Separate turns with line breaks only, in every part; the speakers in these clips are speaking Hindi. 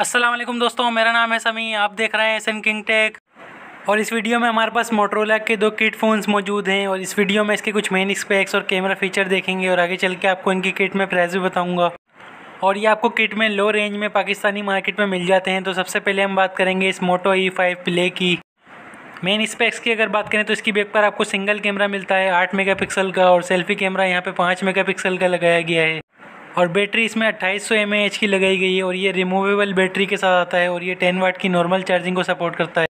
असलम दोस्तों मेरा नाम है समी आप देख रहे हैं एसन किंग टेक और इस वीडियो में हमारे पास मोटरोला के दो किट फ़ोन्स मौजूद हैं और इस वीडियो में इसके कुछ मेन स्पेक्स और कैमरा फीचर देखेंगे और आगे चल के आपको इनकी किट में प्राइस भी बताऊंगा और ये आपको किट में लो रेंज में पाकिस्तानी मार्केट में मिल जाते हैं तो सबसे पहले हम बात करेंगे इस मोटो ई फाइव प्ले की मेन स्पेक्स की अगर बात करें तो इसकी बैक पर आपको सिंगल कैमरा मिलता है आठ पिक्सल का और सेल्फी कैमरा यहाँ पर पाँच पिक्सल का लगाया गया है और बैटरी इसमें 2800 सौ की लगाई गई है और ये रिमूवेबल बैटरी के साथ आता है और ये 10 वाट की नॉर्मल चार्जिंग को सपोर्ट करता है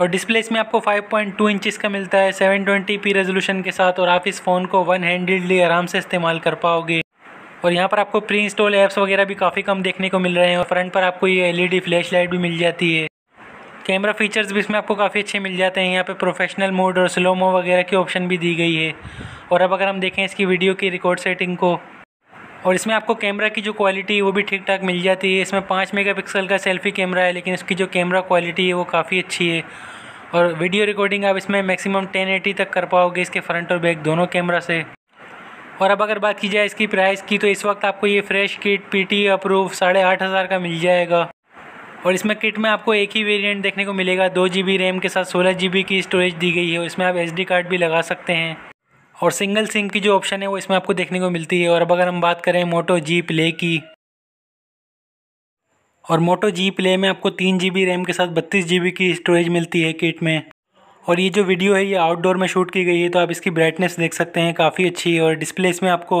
और डिस्प्ले इसमें आपको 5.2 पॉइंट इंचज़ का मिलता है 720p रेजोल्यूशन के साथ और आप इस फ़ोन को वन हैंडेडली आराम से इस्तेमाल कर पाओगे और यहाँ पर आपको प्री इंस्टॉल ऐप्स वगैरह भी काफ़ी कम देखने को मिल रहे हैं और फ्रंट पर आपको ये डी फ्लैश लाइट भी मिल जाती है कैमरा फीचर्स भी इसमें आपको काफ़ी अच्छे मिल जाते हैं यहाँ पे प्रोफेशनल मोड और स्लोमो वगैरह की ऑप्शन भी दी गई है और अब अगर हम देखें इसकी वीडियो की रिकॉर्ड सेटिंग को और इसमें आपको कैमरा की जो क्वालिटी है वो भी ठीक ठाक मिल जाती है इसमें पाँच मेगापिक्सल का सेल्फी कैमरा है लेकिन इसकी जो कैमरा क्वालिटी है वो काफ़ी अच्छी है और वीडियो रिकॉर्डिंग आप इसमें मैक्सिमम 1080 तक कर पाओगे इसके फ्रंट और बैक दोनों कैमरा से और अब अगर बात की जाए इसकी प्राइस की तो इस वक्त आपको ये फ्रेश किट पीटी अप्रूव साढ़े आठ हज़ार का मिल जाएगा और इसमें किट में आपको एक ही वेरिएंट देखने को मिलेगा दो जी रैम के साथ सोलह जी की स्टोरेज दी गई है इसमें आप एस कार्ड भी लगा सकते हैं और सिंगल सिम की जो ऑप्शन है वो इसमें आपको देखने को मिलती है और अब अगर हम बात करें मोटो जी प्ले की और मोटो जी प्ले में आपको तीन जी रैम के साथ बत्तीस जी की स्टोरेज मिलती है किट में और ये जो वीडियो है ये आउटडोर में शूट की गई है तो आप इसकी ब्राइटनेस देख सकते हैं काफ़ी अच्छी है और डिस्प्ले इसमें आपको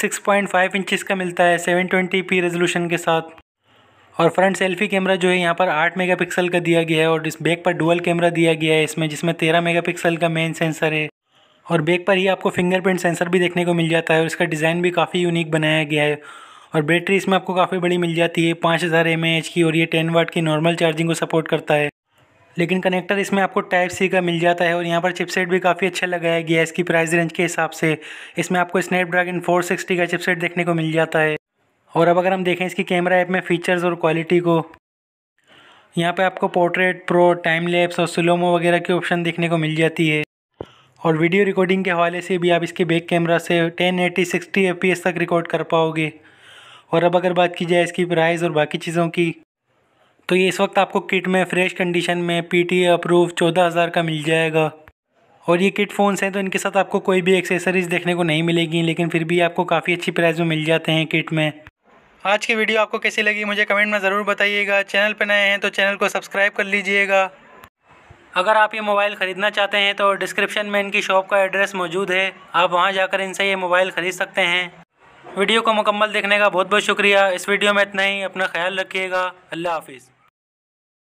6.5 इंचेस का मिलता है 720p रेजोल्यूशन के साथ और फ्रंट सेल्फी कैमरा जो है यहाँ पर 8 मेगापिक्सल का दिया गया है और इस बैक पर डुअल कैमरा दिया गया है इसमें जिसमें 13 मेगापिक्सल का मेन सेंसर है और बैक पर ही आपको फिंगरप्रिंट सेंसर भी देखने को मिल जाता है और इसका डिज़ाइन भी काफ़ी यूनिक बनाया गया है और बैटरी इसमें आपको काफ़ी बड़ी मिल जाती है पाँच हज़ार एम एच की और ये टेन वाट की नॉर्मल चार्जिंग को सपोर्ट करता है लेकिन कनेक्टर इसमें आपको टाइप सी का मिल जाता है और यहाँ पर चिपसेट भी काफ़ी अच्छा लगाया गया है इसकी प्राइस रेंज के हिसाब से इसमें आपको स्नैपड्रैगन 460 का चिपसेट देखने को मिल जाता है और अब अगर हम देखें इसकी कैमरा ऐप में फ़ीचर्स और क्वालिटी को यहाँ पर आपको पोर्ट्रेट प्रो टाइम लेप्स और स्लोमो वगैरह के ऑप्शन देखने को मिल जाती है और वीडियो रिकॉर्डिंग के हवाले से भी आप इसके बैक कैमरा से 1080 60 एफ तक रिकॉर्ड कर पाओगे और अब अगर बात की जाए इसकी प्राइस और बाकी चीज़ों की तो ये इस वक्त आपको किट में फ्रेश कंडीशन में पीटी अप्रूव चौदह हज़ार का मिल जाएगा और ये किट फ़ोन्स हैं तो इनके साथ आपको कोई भी एक्सेसरीज़ देखने को नहीं मिलेगी लेकिन फिर भी आपको काफ़ी अच्छी प्राइस में मिल जाते हैं किट में आज की वीडियो आपको कैसी लगी मुझे कमेंट में ज़रूर बताइएगा चैनल पर नए हैं तो चैनल को सब्सक्राइब कर लीजिएगा अगर आप ये मोबाइल ख़रीदना चाहते हैं तो डिस्क्रिप्शन में इनकी शॉप का एड्रेस मौजूद है आप वहाँ जाकर इनसे ये मोबाइल ख़रीद सकते हैं वीडियो को मुकम्मल देखने का बहुत बहुत शुक्रिया इस वीडियो में इतना ही अपना ख्याल रखिएगा अल्लाह हाफिज़